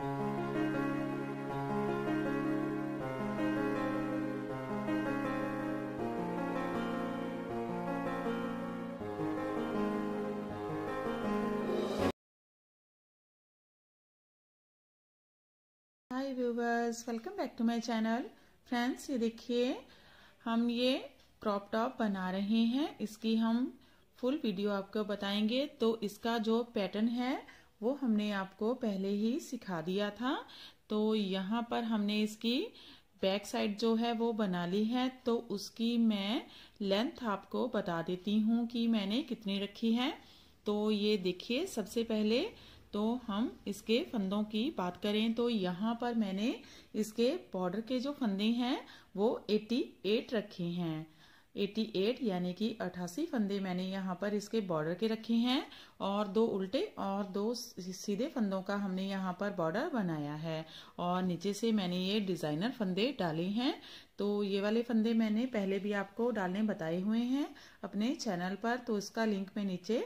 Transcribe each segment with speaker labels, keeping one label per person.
Speaker 1: high viewers welcome back to my channel friends ये देखिए हम ये क्रॉप टॉप बना रहे हैं इसकी हम फुल वीडियो आपको बताएंगे तो इसका जो पैटर्न है वो हमने आपको पहले ही सिखा दिया था तो यहाँ पर हमने इसकी बैक साइड जो है वो बना ली है तो उसकी मैं लेंथ आपको बता देती हूँ कि मैंने कितनी रखी है तो ये देखिए सबसे पहले तो हम इसके फंदों की बात करें तो यहाँ पर मैंने इसके बॉर्डर के जो फंदे हैं वो 88 रखे हैं 88 यानी कि 88 फंदे मैंने यहाँ पर इसके बॉर्डर के रखे हैं और दो उल्टे और दो सीधे फंदों का हमने यहाँ पर बॉर्डर बनाया है और नीचे से मैंने ये डिज़ाइनर फंदे डाले हैं तो ये वाले फंदे मैंने पहले भी आपको डालने बताए हुए हैं अपने चैनल पर तो इसका लिंक मैं नीचे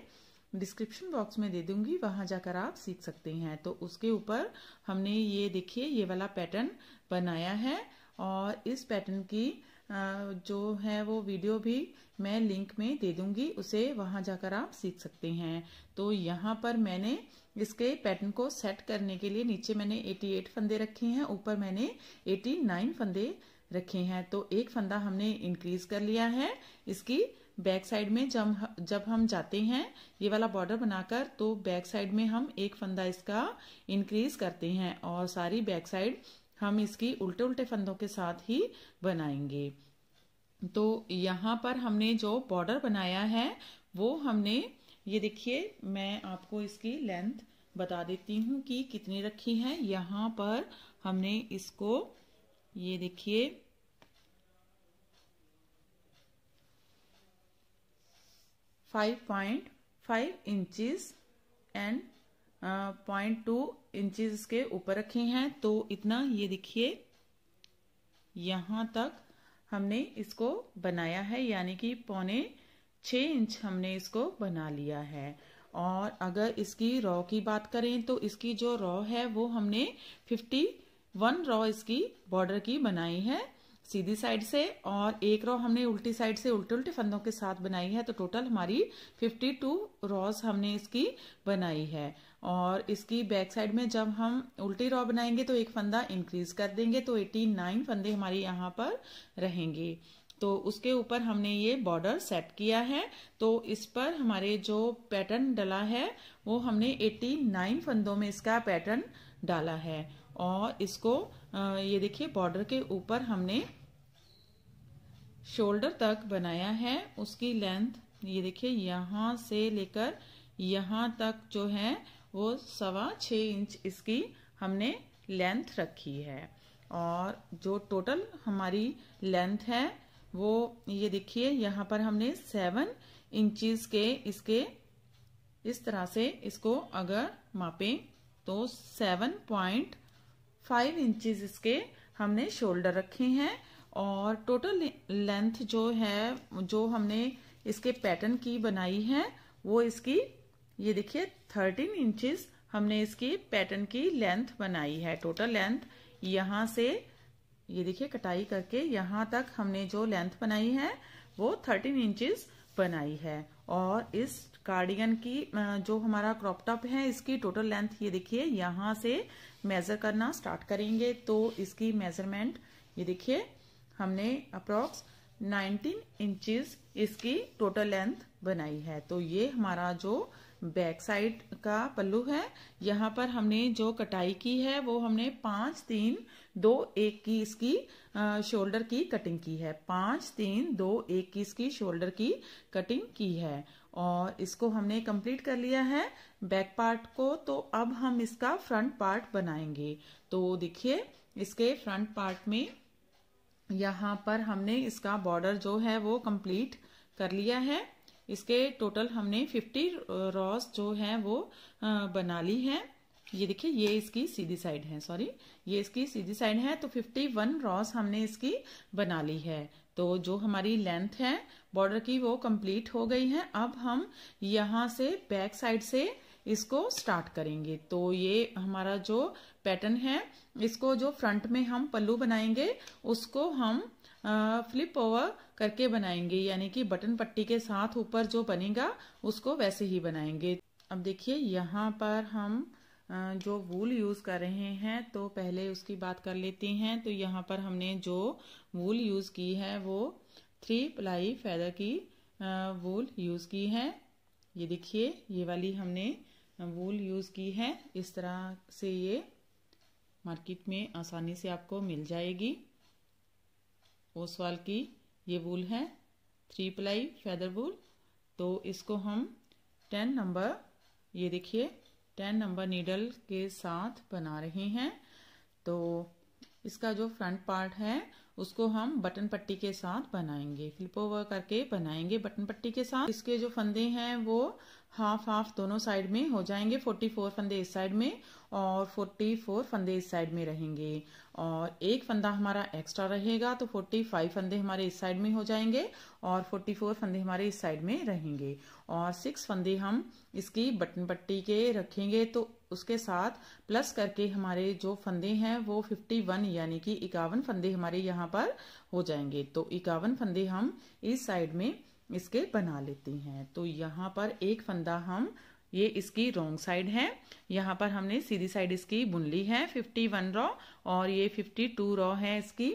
Speaker 1: डिस्क्रिप्शन बॉक्स में दे दूंगी वहां जाकर आप सीख सकते हैं तो उसके ऊपर हमने ये देखिए ये वाला पैटर्न बनाया है और इस पैटर्न की जो है वो वीडियो भी मैं लिंक में दे दूंगी उसे वहां जाकर आप सीख सकते हैं तो यहाँ पर मैंने इसके पैटर्न को सेट करने के लिए नीचे मैंने 88 फंदे रखे हैं ऊपर मैंने 89 फंदे रखे हैं तो एक फंदा हमने इंक्रीज कर लिया है इसकी बैक साइड में जब जब हम जाते हैं ये वाला बॉर्डर बनाकर तो बैक साइड में हम एक फंदा इसका इंक्रीज करते हैं और सारी बैक साइड हम इसकी उल्टे उल्टे फंदों के साथ ही बनाएंगे तो यहाँ पर हमने जो बॉर्डर बनाया है वो हमने ये देखिए मैं आपको इसकी लेंथ बता देती हूँ कि कितनी रखी है यहाँ पर हमने इसको ये देखिए five point five inches and point two inches के ऊपर रखे हैं तो इतना ये देखिए यहां तक हमने इसको बनाया है यानी कि पौने छ इंच हमने इसको बना लिया है और अगर इसकी रॉ की बात करें तो इसकी जो रॉ है वो हमने फिफ्टी वन रॉ इसकी बॉर्डर की बनाई है सीधी साइड से और एक रॉ हमने उल्टी साइड से उल्टे उल्टे फंदों के साथ बनाई है तो टोटल हमारी 52 रॉस हमने इसकी बनाई है और इसकी बैक साइड में जब हम उल्टी रॉ बनाएंगे तो एक फंदा इंक्रीज कर देंगे तो 89 फंदे हमारे यहाँ पर रहेंगे तो उसके ऊपर हमने ये बॉर्डर सेट किया है तो इस पर हमारे जो पैटर्न डला है वो हमने 89 फंदों में इसका पैटर्न डाला है और इसको ये देखिए बॉर्डर के ऊपर हमने शोल्डर तक बनाया है उसकी लेंथ ये देखिए यहाँ से लेकर यहाँ तक जो है वो सवा छ इंच इसकी हमने लेंथ रखी है और जो टोटल हमारी लेंथ है वो ये देखिए यहाँ पर हमने सेवन इंचीज के इसके इस तरह से इसको अगर मापें तो सेवन पॉइंट फाइव इंचज इसके हमने शोल्डर रखे हैं और टोटल लेंथ जो है जो हमने इसके पैटर्न की बनाई है वो इसकी ये देखिए थर्टीन इंचज हमने इसकी पैटर्न की लेंथ बनाई है टोटल लेंथ यहाँ से ये देखिए कटाई करके यहाँ तक हमने जो लेंथ बनाई है वो थर्टीन इंचज बनाई है और इस कार्डिगन की जो हमारा क्रॉप टॉप है इसकी टोटल लेंथ ये देखिए यहाँ से मेज़र करना स्टार्ट करेंगे तो इसकी मेज़रमेंट ये देखिए हमने अप्रॉक्स 19 इंचेस इसकी टोटल लेंथ बनाई है तो ये हमारा जो बैक साइड का पल्लू है यहाँ पर हमने जो कटाई की है वो हमने पाँच तीन दो एक की इसकी शोल्डर की कटिंग की है पाँच तीन दो एक की इसकी शोल्डर की कटिंग की है और इसको हमने कंप्लीट कर लिया है बैक पार्ट को तो अब हम इसका फ्रंट पार्ट बनाएंगे तो देखिए इसके फ्रंट पार्ट में यहाँ पर हमने इसका बॉर्डर जो है वो कंप्लीट कर लिया है इसके टोटल हमने 50 रॉस जो है वो बना ली है ये देखिए ये इसकी सीधी साइड है सॉरी ये इसकी सीधी साइड है तो 51 रॉस हमने इसकी बना ली है तो जो हमारी लेंथ है बॉर्डर की वो कंप्लीट हो गई है अब हम यहाँ से बैक साइड से इसको स्टार्ट करेंगे तो ये हमारा जो पैटर्न है इसको जो फ्रंट में हम पल्लू बनाएंगे उसको हम फ्लिप ओवर करके बनाएंगे यानी कि बटन पट्टी के साथ ऊपर जो बनेगा उसको वैसे ही बनाएंगे अब देखिए यहाँ पर हम जो वूल यूज़ कर रहे हैं तो पहले उसकी बात कर लेते हैं तो यहाँ पर हमने जो वूल यूज़ की है वो थ्री प्लाई फैदर की वूल यूज़ की है ये देखिए ये वाली हमने वूल यूज़ की है इस तरह से ये मार्केट में आसानी से आपको मिल जाएगी ओसवाल की ये वूल है थ्री प्लाई फैदर वूल तो इसको हम टेन नंबर ये देखिए टेन नंबर नीडल के साथ बना रहे हैं तो इसका जो फ्रंट पार्ट है उसको हम बटन पट्टी के साथ बनाएंगे फ्लिप ओवर करके बनाएंगे बटन पट्टी के साथ इसके जो फंदे हैं वो हाफ हाफ दोनों साइड में हो जाएंगे फोर्टी फोर फंदे इस साइड में और फोर्टी फोर फंदे इस साइड में रहेंगे और एक फंदा हमारा एक्स्ट्रा रहेगा तो फोर्टी फाइव फंदे हमारे इस साइड में हो जाएंगे और फोर्टी फोर फंदे हमारे इस साइड में रहेंगे और सिक्स फंदे हम इसकी बटन पट्टी के रखेंगे तो उसके साथ प्लस करके हमारे जो फंदे हैं वो 51 यानी कि इक्यावन फंदे हमारे यहाँ पर हो जाएंगे तो इक्यावन फंदे हम इस साइड में इसके बना लेते हैं तो यहाँ पर एक फंदा हम ये इसकी रोंग साइड है यहाँ पर हमने सीधी साइड इसकी बुन ली है 51 रॉ और ये 52 रॉ है इसकी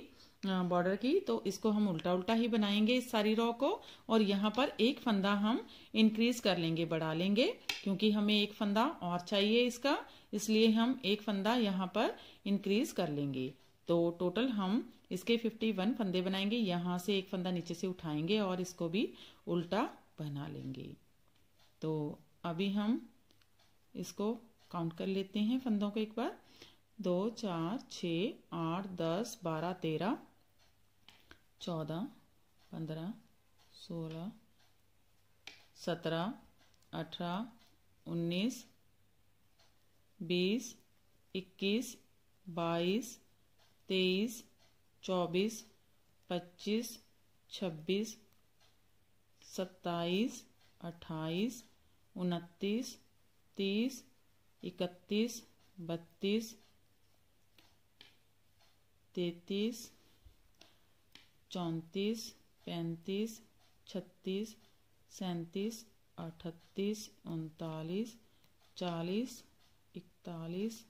Speaker 1: बॉर्डर की तो इसको हम उल्टा उल्टा ही बनाएंगे इस सारी रॉ को और यहाँ पर एक फंदा हम इंक्रीज कर लेंगे बढ़ा लेंगे क्योंकि हमें एक फंदा और चाहिए इसका इसलिए हम एक फंदा यहाँ पर इंक्रीज कर लेंगे तो टोटल हम इसके 51 फंदे बनाएंगे यहाँ से एक फंदा नीचे से उठाएंगे और इसको भी उल्टा बना लेंगे तो अभी हम इसको काउंट कर लेते हैं फंदों को एक बार दो चार छ आठ दस बारह तेरह चौदह पंद्रह सोलह सत्रह अठारह उन्नीस बीस इक्कीस बाईस तेईस चौबीस पच्चीस छब्बीस सत्ताईस अट्ठाईस उनतीस तीस इकतीस बत्तीस तैतीस चौंतीस पैंतीस छत्तीस सैंतीस अठतीस उनतालीस चालीस इकतालीस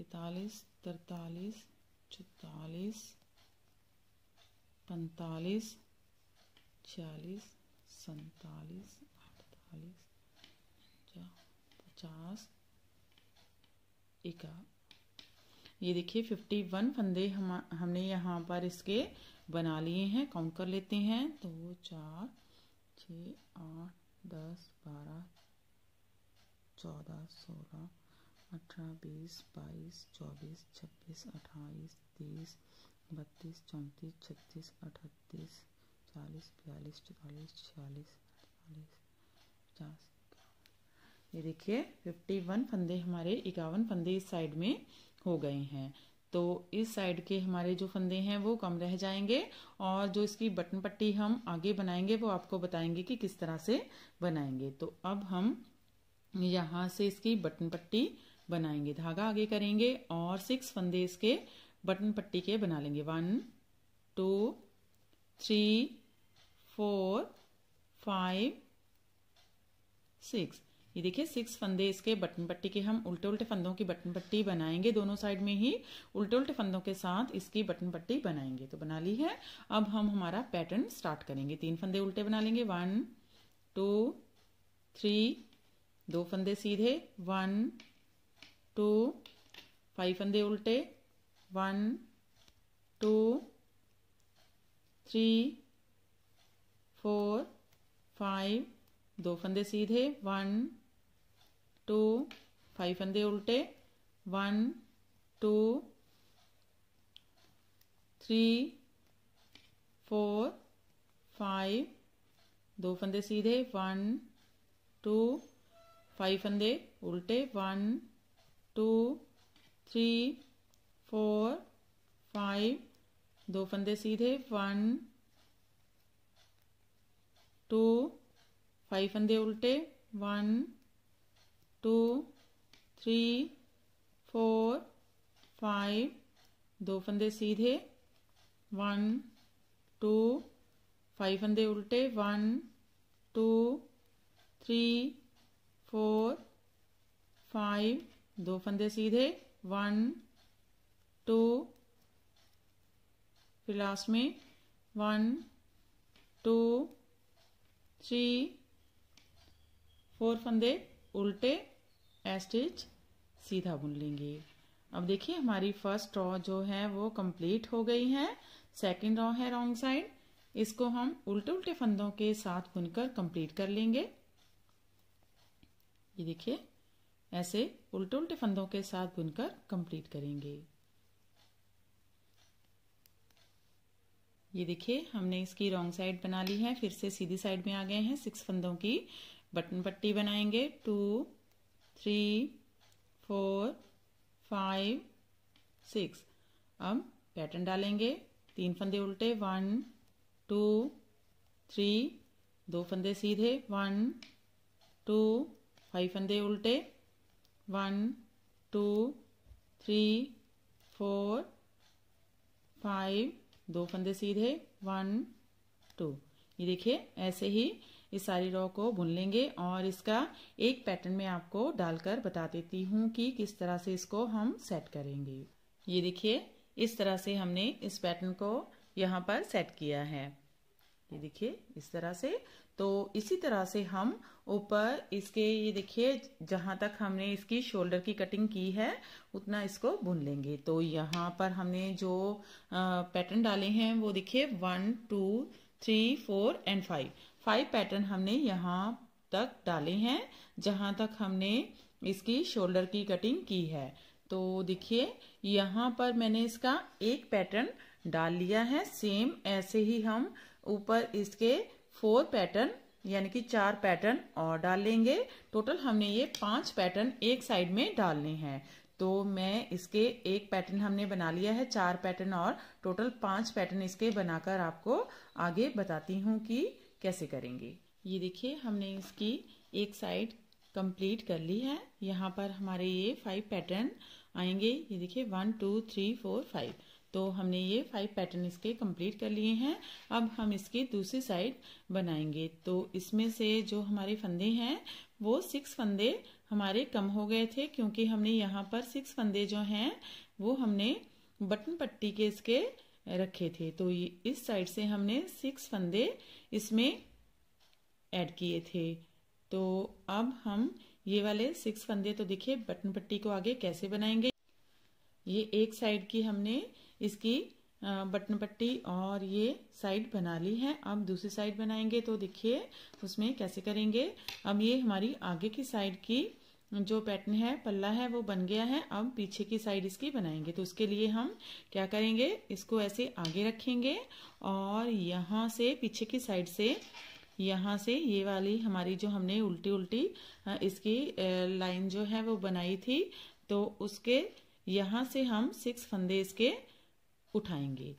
Speaker 1: इकतालीस तरतालीस चौतालीस पैंतालीस छियालीस सैतालीस अड़तालीस पचास इका ये देखिए फिफ्टी वन फंदे हम हमने यहाँ पर इसके बना लिए हैं काउंट कर लेते हैं तो चार छ आठ दस बारह चौदह सोलह अठारह बीस बाईस चौबीस छब्बीस अट्ठाईस तीस बत्तीस चौंतीस छत्तीस अठतीस चालीस बयालीस चौवालीस छियालीस अड़तालीस पचास ये देखिए फिफ्टी वन फंदे हमारे इक्यावन फंदे इस साइड में हो गए हैं तो इस साइड के हमारे जो फंदे हैं वो कम रह जाएंगे और जो इसकी बटन पट्टी हम आगे बनाएंगे वो आपको बताएंगे कि किस तरह से बनाएंगे तो अब हम यहाँ से इसकी बटन पट्टी बनाएंगे धागा आगे करेंगे और सिक्स फंदे इसके बटन पट्टी के बना लेंगे one two three four five six ये देखिए सिक्स फंदे इसके बटन पट्टी के हम उल्टे उल्टे फंदों की बटन पट्टी बनाएंगे दोनों साइड में ही उल्टे उल्टे फंदों के साथ इसकी बटन पट्टी बनाएंगे तो बना ली है अब हम हमारा पैटर्न स्टार्ट करेंगे तीन फंदे उल्टे बना लेंगे वन टू थ्री दो फंदे सीधे वन टू फाइव उल्टे one two three four five दो फंदे सीधे वन टू फाइव फंदे उल्टे one two three four five दो फंदे सीधे वन टू फाइव फंदे उल्टे one two three four five दो फंदे सीधे वन टू फाइव फंदे उल्टे one two three four five दो फंदे सीधे वन टू फाइव फंदे उल्टे one two three four five दो फंदे सीधे वन टू फिर लास्ट में वन टू थ्री फोर फंदे उल्टे एस्टिच सीधा बुन लेंगे अब देखिए हमारी फर्स्ट रॉ जो है वो कंप्लीट हो गई है सेकंड रॉ है रॉन्ग साइड इसको हम उल्टे उल्टे फंदों के साथ बुनकर कंप्लीट कर लेंगे ये देखिए ऐसे उल्टे उल्टे फंदों के साथ बुनकर कंप्लीट करेंगे ये देखिए हमने इसकी रॉन्ग साइड बना ली है फिर से सीधी साइड में आ गए हैं सिक्स फंदों की बटन पट्टी बनाएंगे two three four five six अब पैटर्न डालेंगे तीन फंदे उल्टे वन टू थ्री दो फंदे सीधे वन टू फाइव फंदे उल्टे one two three four five दो फंदे सीधे वन टू ये देखिए ऐसे ही इस सारी रॉ को बुन लेंगे और इसका एक पैटर्न में आपको डालकर बता देती हूँ कि किस तरह से इसको हम सेट करेंगे ये देखिए इस तरह से हमने इस पैटर्न को यहाँ पर सेट किया है ये देखिए इस तरह से तो इसी तरह से हम ऊपर इसके ये देखिए जहाँ तक हमने इसकी शोल्डर की कटिंग की है उतना इसको बुन लेंगे तो यहाँ पर हमने जो पैटर्न डाले हैं वो देखिए one two three four and five five pattern हमने यहाँ तक डाले हैं जहाँ तक हमने इसकी शोल्डर की कटिंग की है तो देखिए यहाँ पर मैंने इसका एक पैटर्न डाल लिया है सेम ऐसे ही हम ऊपर इसके फोर पैटर्न यानी कि चार पैटर्न और डाल लेंगे टोटल हमने ये पांच पैटर्न एक साइड में डालने हैं तो मैं इसके एक पैटर्न हमने बना लिया है चार पैटर्न और टोटल पांच पैटर्न इसके बनाकर आपको आगे बताती हूँ कि कैसे करेंगे ये देखिए हमने इसकी एक साइड कंप्लीट कर ली है यहाँ पर हमारे ये फाइव पैटर्न आएंगे ये देखिए one two three four five तो हमने ये फाइव पैटर्न इसके कंप्लीट कर लिए हैं अब हम इसकी दूसरी साइड बनाएंगे तो इसमें से जो हमारे फंदे हैं वो सिक्स फंदे हमारे कम हो गए थे क्योंकि हमने यहाँ पर सिक्स फंदे जो हैं वो हमने बटन पट्टी के इसके रखे थे तो ये इस साइड से हमने सिक्स फंदे इसमें ऐड किए थे तो अब हम ये वाले सिक्स फंदे तो देखिए बटन पट्टी को आगे कैसे बनाएंगे ये एक साइड की हमने इसकी बटन पट्टी और ये साइड बना ली है अब दूसरी साइड बनाएंगे तो देखिए उसमें कैसे करेंगे अब ये हमारी आगे की साइड की जो पैटर्न है पल्ला है वो बन गया है अब पीछे की साइड इसकी बनाएंगे तो उसके लिए हम क्या करेंगे इसको ऐसे आगे रखेंगे और यहाँ से पीछे की साइड से यहाँ से ये वाली हमारी जो हमने उल्टी उल्टी इसकी लाइन जो है वो बनाई थी तो उसके यहाँ से हम सिक्स फंदे इसके उठाएंगे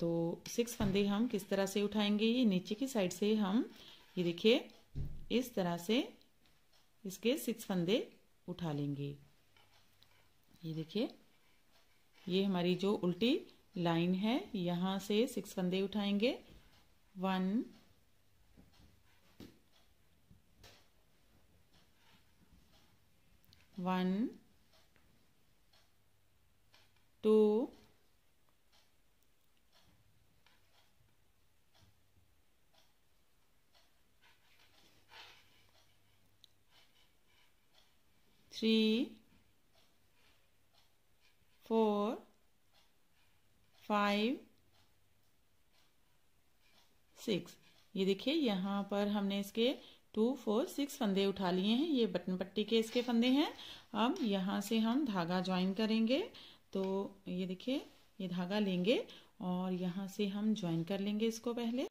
Speaker 1: तो सिक्स फंदे हम किस तरह से उठाएंगे ये नीचे की साइड से हम ये देखिए इस तरह से इसके सिक्स फंदे उठा लेंगे ये देखिए ये हमारी जो उल्टी लाइन है यहाँ से सिक्स फंदे उठाएंगे one one two three, four, five six ये देखिए यहाँ पर हमने इसके टू फोर सिक्स फंदे उठा लिए हैं ये बटन पट्टी के इसके फंदे हैं अब यहाँ से हम धागा ज्वाइन करेंगे तो ये देखिए ये धागा लेंगे और यहाँ से हम ज्वाइन कर लेंगे इसको पहले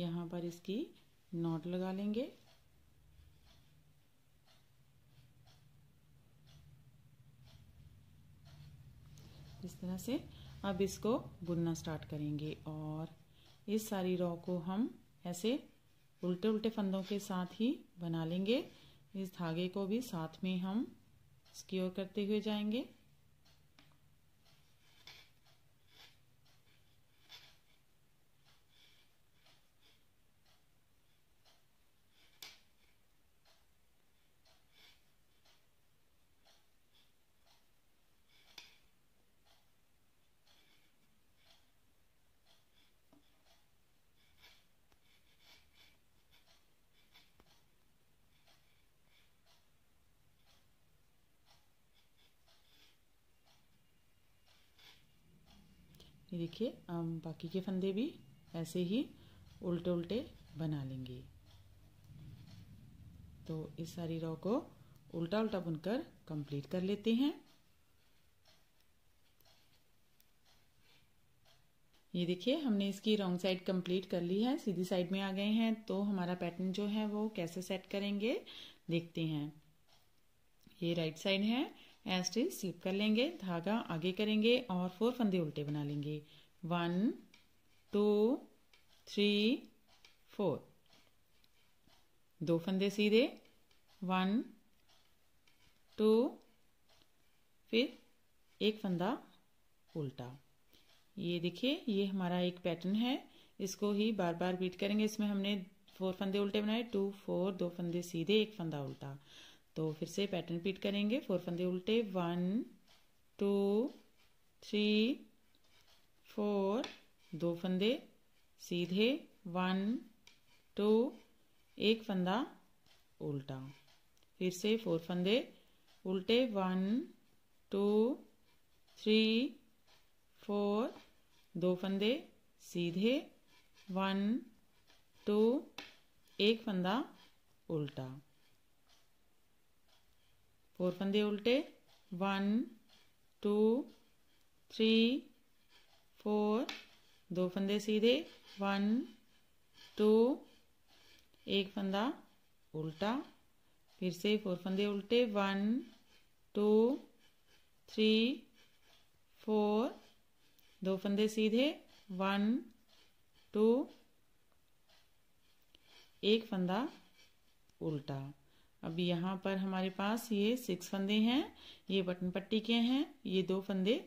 Speaker 1: यहाँ पर इसकी नॉट लगा लेंगे इस तरह से अब इसको बुनना स्टार्ट करेंगे और इस सारी रॉ को हम ऐसे उल्टे उल्टे फंदों के साथ ही बना लेंगे इस धागे को भी साथ में हम स्क्योर करते हुए जाएंगे देखिए हम बाकी के फंदे भी ऐसे ही उल्टे उल्टे बना लेंगे तो इस सारी रॉ को उल्टा उल्टा बुनकर कंप्लीट कर लेते हैं ये देखिए हमने इसकी रॉन्ग साइड कंप्लीट कर ली है सीधी साइड में आ गए हैं तो हमारा पैटर्न जो है वो कैसे सेट करेंगे देखते हैं ये राइट साइड है एस्टिच स्लिप कर लेंगे धागा आगे करेंगे और फोर फंदे उल्टे बना लेंगे वन टू थ्री फोर दो फंदे सीधे वन टू फिर एक फंदा उल्टा ये देखिए ये हमारा एक पैटर्न है इसको ही बार बार बीट करेंगे इसमें हमने फोर फंदे उल्टे बनाए टू फोर दो फंदे सीधे एक फंदा उल्टा तो फिर से पैटर्न रिपीट करेंगे फोर फंदे उल्टे वन टू थ्री फोर दो फंदे सीधे वन टू एक फंदा उल्टा फिर से फोर फंदे उल्टे वन टू थ्री फोर दो फंदे सीधे वन टू एक फंदा उल्टा फोर फंदे उल्टे वन टू थ्री फोर दो फंदे सीधे वन टू एक फंदा उल्टा फिर से फोर फंदे उल्टे वन टू थ्री फोर दो फंदे सीधे वन टू एक फंदा उल्टा अब यहाँ पर हमारे पास ये सिक्स फंदे हैं ये बटन पट्टी के हैं ये दो फंदे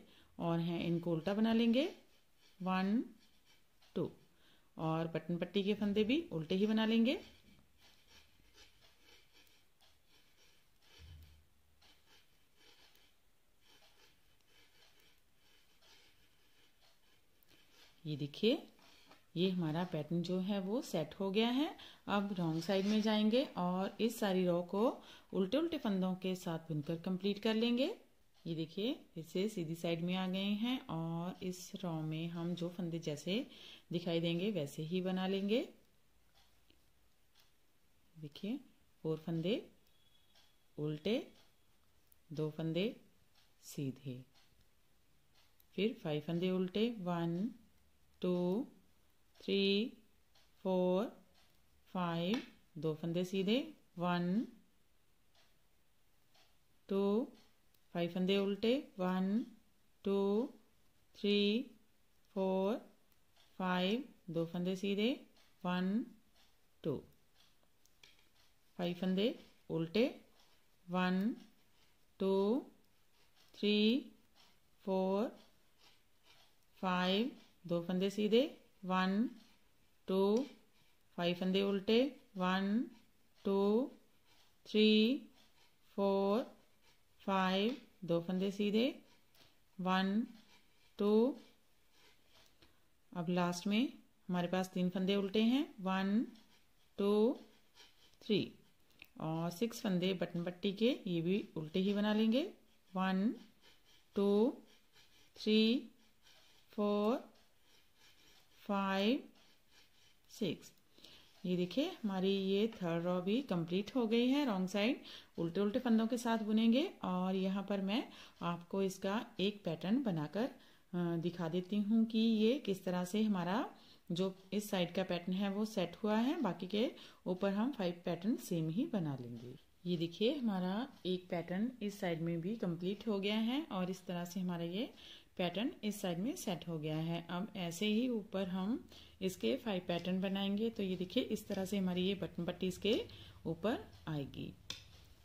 Speaker 1: और हैं इनको उल्टा बना लेंगे वन टू और बटन पट्टी के फंदे भी उल्टे ही बना लेंगे ये देखिए ये हमारा पैटर्न जो है वो सेट हो गया है अब रॉन्ग साइड में जाएंगे और इस सारी रॉ को उल्टे उल्टे फंदों के साथ बुनकर कंप्लीट कर लेंगे ये देखिए फिर से सीधी साइड में आ गए हैं और इस रॉ में हम जो फंदे जैसे दिखाई देंगे वैसे ही बना लेंगे देखिए फोर फंदे उल्टे दो फंदे सीधे फिर फाइव फंदे उल्टे one two three four five दो फंदे सीधे वन टू फाइव फंदे उल्टे one two three four five दो फंदे सीधे वन टू फाइव फंदे उल्टे one two three four five दो फंदे सीधे वन टू फाइव फंदे उल्टे one two three four five दो फंदे सीधे वन टू अब लास्ट में हमारे पास तीन फंदे उल्टे हैं वन टू थ्री और सिक्स फंदे बटन पट्टी के ये भी उल्टे ही बना लेंगे one two three four five six ये देखिए हमारी ये थर्ड रॉ भी कंप्लीट हो गई है रॉन्ग साइड उल्टे उल्टे फंदों के साथ बुनेंगे और यहाँ पर मैं आपको इसका एक पैटर्न बनाकर दिखा देती हूँ कि ये किस तरह से हमारा जो इस साइड का पैटर्न है वो सेट हुआ है बाकी के ऊपर हम फाइव पैटर्न सेम ही बना लेंगे ये देखिए हमारा एक पैटर्न इस साइड में भी कंप्लीट हो गया है और इस तरह से हमारा ये पैटर्न इस साइड में सेट हो गया है अब ऐसे ही ऊपर हम इसके फाइव पैटर्न बनाएंगे तो ये देखिए इस तरह से हमारी ये बटन पट्टी इसके ऊपर आएगी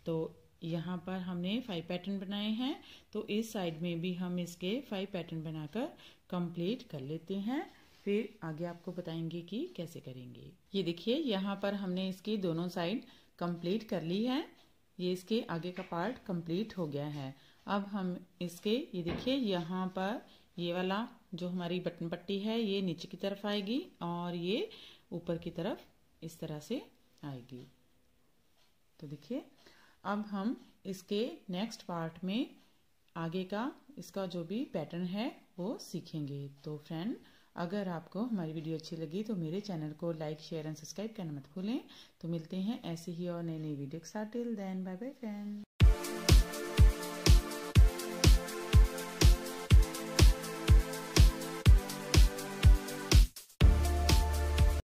Speaker 1: तो यहाँ पर हमने फाइव पैटर्न बनाए हैं तो इस साइड में भी हम इसके फाइव पैटर्न बनाकर कंप्लीट कर लेते हैं फिर आगे आपको बताएंगे कि कैसे करेंगे ये देखिए यहाँ पर हमने इसकी दोनों साइड कंप्लीट कर ली है ये इसके आगे का पार्ट कंप्लीट हो गया है अब हम इसके ये देखिए यहाँ पर ये वाला जो हमारी बटन पट्टी है ये नीचे की तरफ आएगी और ये ऊपर की तरफ इस तरह से आएगी तो देखिए अब हम इसके नेक्स्ट पार्ट में आगे का इसका जो भी पैटर्न है वो सीखेंगे तो फ्रेंड अगर आपको हमारी वीडियो अच्छी लगी तो मेरे चैनल को लाइक शेयर एंड सब्सक्राइब करना मत भूलें तो मिलते हैं ऐसे ही और नई नई वीडियो के साथ till then bye bye friend